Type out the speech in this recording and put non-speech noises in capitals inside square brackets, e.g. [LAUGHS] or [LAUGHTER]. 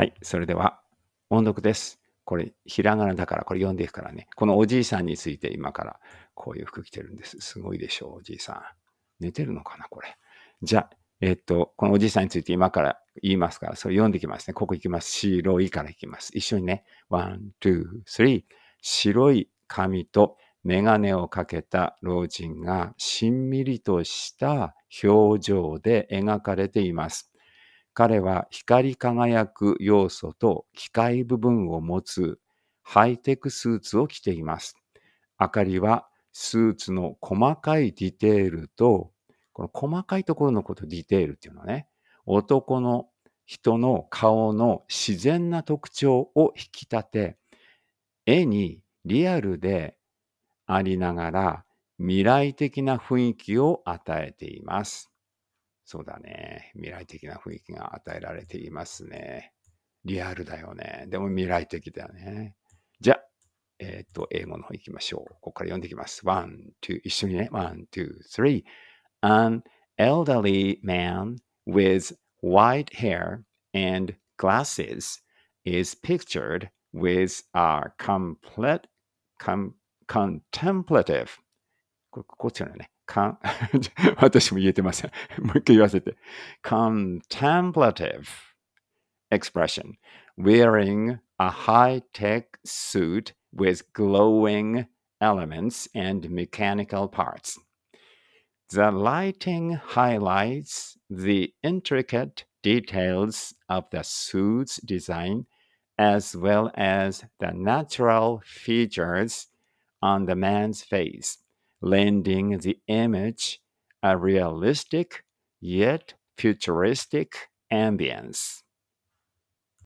はい、それでは音読です。これ、ひらがなだから、これ読んでいくからね。このおじいさんについて今からこういう服着てるんです。すごいでしょう、おじいさん。寝てるのかな、これ。じゃあ、えっと、このおじいさんについて今から言いますから、それ読んでいきますね。ここ行きます。白いからいきます。一緒にね。ワン、ツー、スリー。白い髪と眼鏡をかけた老人がしんみりとした表情で描かれています。彼は光り輝く要素と機械部分を持つハイテクスーツを着ています。明かりはスーツの細かいディテールと、この細かいところのことディテールっていうのはね、男の人の顔の自然な特徴を引き立て、絵にリアルでありながら未来的な雰囲気を与えています。そうだね。未来的な雰囲気が与えられていますね。リアルだよね。でも未来的だよね。じゃあ、えっ、ー、と、英語の方行きましょう。ここから読んでいきます。one, two, 一緒にね。one, two, three. An elderly man with white hair and glasses is pictured with a complete, com, contemplative ここっちのね。con- [LAUGHS] 私も言えてません。もう一回言わせて。contemplative [LAUGHS] expression wearing a high tech suit with glowing elements and mechanical parts. The lighting highlights the intricate details of the suit's design as well as the natural features on the man's face lending the image a realistic yet futuristic ambience.